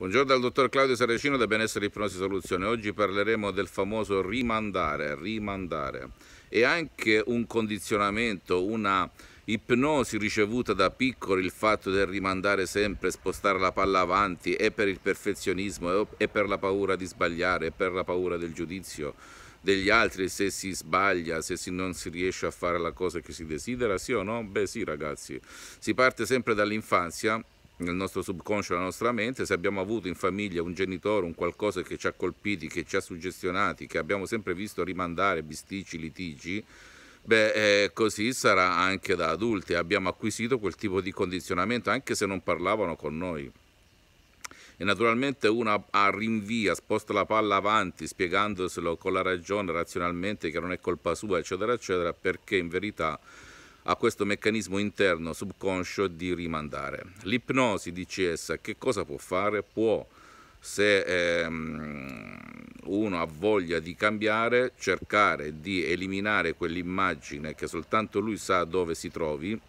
Buongiorno dal dottor Claudio Saracino da Benessere Ipnosi Soluzione. Oggi parleremo del famoso rimandare, rimandare e anche un condizionamento, una ipnosi ricevuta da piccoli, il fatto del rimandare sempre, spostare la palla avanti è per il perfezionismo è per la paura di sbagliare, è per la paura del giudizio degli altri se si sbaglia, se si non si riesce a fare la cosa che si desidera, sì o no? Beh sì ragazzi, si parte sempre dall'infanzia nel nostro subconscio, nella nostra mente, se abbiamo avuto in famiglia un genitore, un qualcosa che ci ha colpiti, che ci ha suggestionati, che abbiamo sempre visto rimandare bisticci, litigi, Beh, eh, così sarà anche da adulti, abbiamo acquisito quel tipo di condizionamento anche se non parlavano con noi. E naturalmente uno rinvia, sposta la palla avanti spiegandoselo con la ragione razionalmente che non è colpa sua, eccetera, eccetera, perché in verità a questo meccanismo interno subconscio di rimandare. L'ipnosi DCS che cosa può fare? Può, se ehm, uno ha voglia di cambiare, cercare di eliminare quell'immagine che soltanto lui sa dove si trovi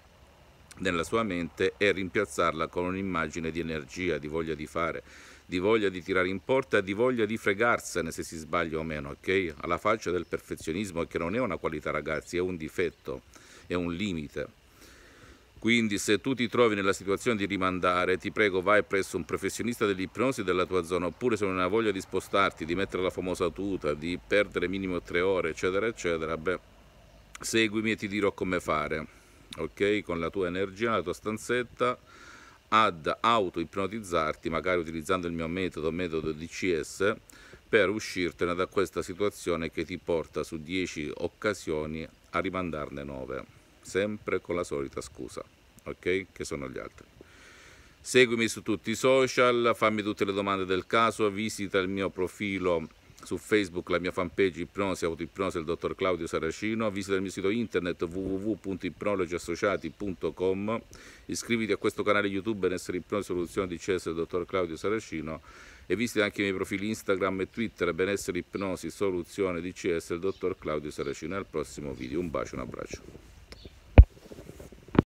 nella sua mente e rimpiazzarla con un'immagine di energia, di voglia di fare, di voglia di tirare in porta, di voglia di fregarsene se si sbaglia o meno, ok? Alla faccia del perfezionismo che non è una qualità ragazzi, è un difetto è un limite. Quindi se tu ti trovi nella situazione di rimandare, ti prego vai presso un professionista dell'ipnosi della tua zona, oppure se non hai voglia di spostarti, di mettere la famosa tuta, di perdere minimo tre ore, eccetera, eccetera, beh, seguimi e ti dirò come fare, ok? Con la tua energia, la tua stanzetta, ad auto-ipnotizzarti, magari utilizzando il mio metodo, metodo DCS, per uscirtene da questa situazione che ti porta su 10 occasioni a rimandarne 9 sempre con la solita scusa, ok? Che sono gli altri. Seguimi su tutti i social, fammi tutte le domande del caso, visita il mio profilo su Facebook, la mia fanpage Ipnosi, Autoipnosi del dottor Claudio Saracino, visita il mio sito internet www.ipnologiassociati.com, iscriviti a questo canale YouTube Benessere Ipnosi Soluzione di CS del dottor Claudio Saracino e visita anche i miei profili Instagram e Twitter Benessere Ipnosi Soluzione di CS del dottor Claudio Saracino. Al prossimo video, un bacio, un abbraccio.